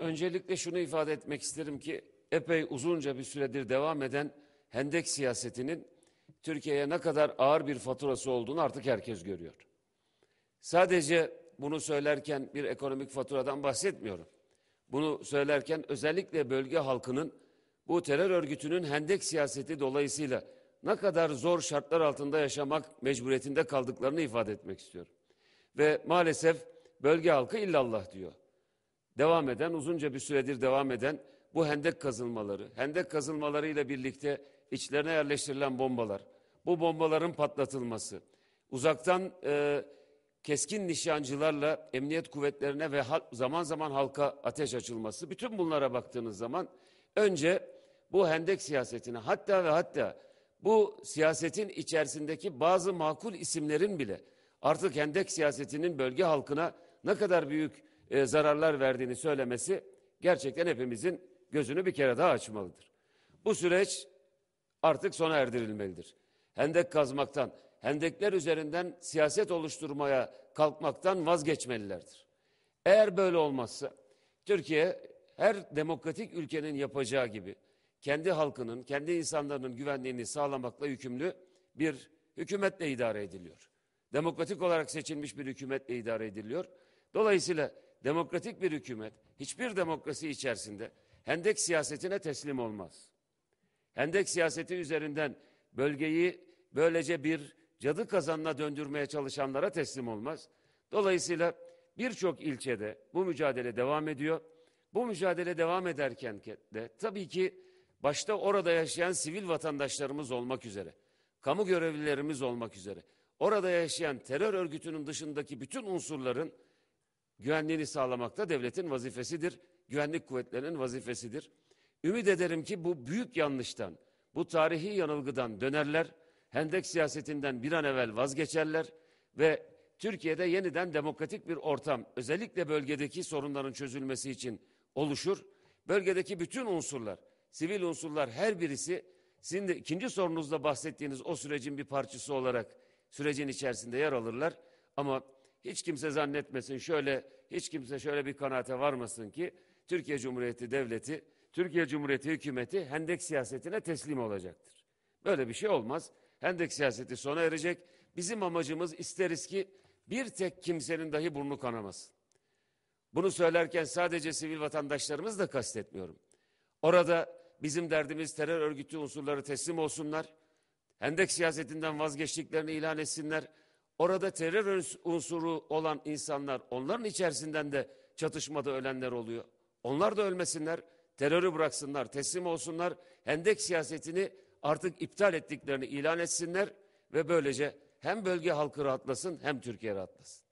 Öncelikle şunu ifade etmek isterim ki epey uzunca bir süredir devam eden hendek siyasetinin Türkiye'ye ne kadar ağır bir faturası olduğunu artık herkes görüyor. Sadece bunu söylerken bir ekonomik faturadan bahsetmiyorum. Bunu söylerken özellikle bölge halkının bu terör örgütünün hendek siyaseti dolayısıyla ne kadar zor şartlar altında yaşamak mecburiyetinde kaldıklarını ifade etmek istiyorum. Ve maalesef bölge halkı illallah diyor devam eden, uzunca bir süredir devam eden bu hendek kazılmaları, hendek kazılmalarıyla birlikte içlerine yerleştirilen bombalar, bu bombaların patlatılması, uzaktan e, keskin nişancılarla emniyet kuvvetlerine ve zaman zaman halka ateş açılması, bütün bunlara baktığınız zaman önce bu hendek siyasetine hatta ve hatta bu siyasetin içerisindeki bazı makul isimlerin bile artık hendek siyasetinin bölge halkına ne kadar büyük e, zararlar verdiğini söylemesi gerçekten hepimizin gözünü bir kere daha açmalıdır. Bu süreç artık sona erdirilmelidir. Hendek kazmaktan, hendekler üzerinden siyaset oluşturmaya kalkmaktan vazgeçmelilerdir. Eğer böyle olmazsa Türkiye her demokratik ülkenin yapacağı gibi kendi halkının, kendi insanların güvenliğini sağlamakla yükümlü bir hükümetle idare ediliyor. Demokratik olarak seçilmiş bir hükümetle idare ediliyor. Dolayısıyla demokratik bir hükümet hiçbir demokrasi içerisinde hendek siyasetine teslim olmaz. Hendek siyaseti üzerinden bölgeyi böylece bir cadı kazanına döndürmeye çalışanlara teslim olmaz. Dolayısıyla birçok ilçede bu mücadele devam ediyor. Bu mücadele devam ederken de tabii ki başta orada yaşayan sivil vatandaşlarımız olmak üzere, kamu görevlilerimiz olmak üzere, orada yaşayan terör örgütünün dışındaki bütün unsurların Güvenliğini sağlamak da devletin vazifesidir. Güvenlik kuvvetlerinin vazifesidir. Ümit ederim ki bu büyük yanlıştan, bu tarihi yanılgıdan dönerler, hendek siyasetinden bir an evvel vazgeçerler ve Türkiye'de yeniden demokratik bir ortam, özellikle bölgedeki sorunların çözülmesi için oluşur. Bölgedeki bütün unsurlar, sivil unsurlar her birisi sizin de ikinci sorunuzda bahsettiğiniz o sürecin bir parçası olarak sürecin içerisinde yer alırlar. Ama hiç kimse zannetmesin şöyle hiç kimse şöyle bir kanaate varmasın ki Türkiye Cumhuriyeti Devleti, Türkiye Cumhuriyeti hükümeti hendek siyasetine teslim olacaktır. Böyle bir şey olmaz. Hendek siyaseti sona erecek. Bizim amacımız isteriz ki bir tek kimsenin dahi burnu kanamasın. Bunu söylerken sadece sivil vatandaşlarımız da kastetmiyorum. Orada bizim derdimiz terör örgütü unsurları teslim olsunlar. Hendek siyasetinden vazgeçtiklerini ilan etsinler. Orada terör unsuru olan insanlar onların içerisinden de çatışmada ölenler oluyor. Onlar da ölmesinler, terörü bıraksınlar, teslim olsunlar, hendek siyasetini artık iptal ettiklerini ilan etsinler ve böylece hem bölge halkı rahatlasın hem Türkiye rahatlasın.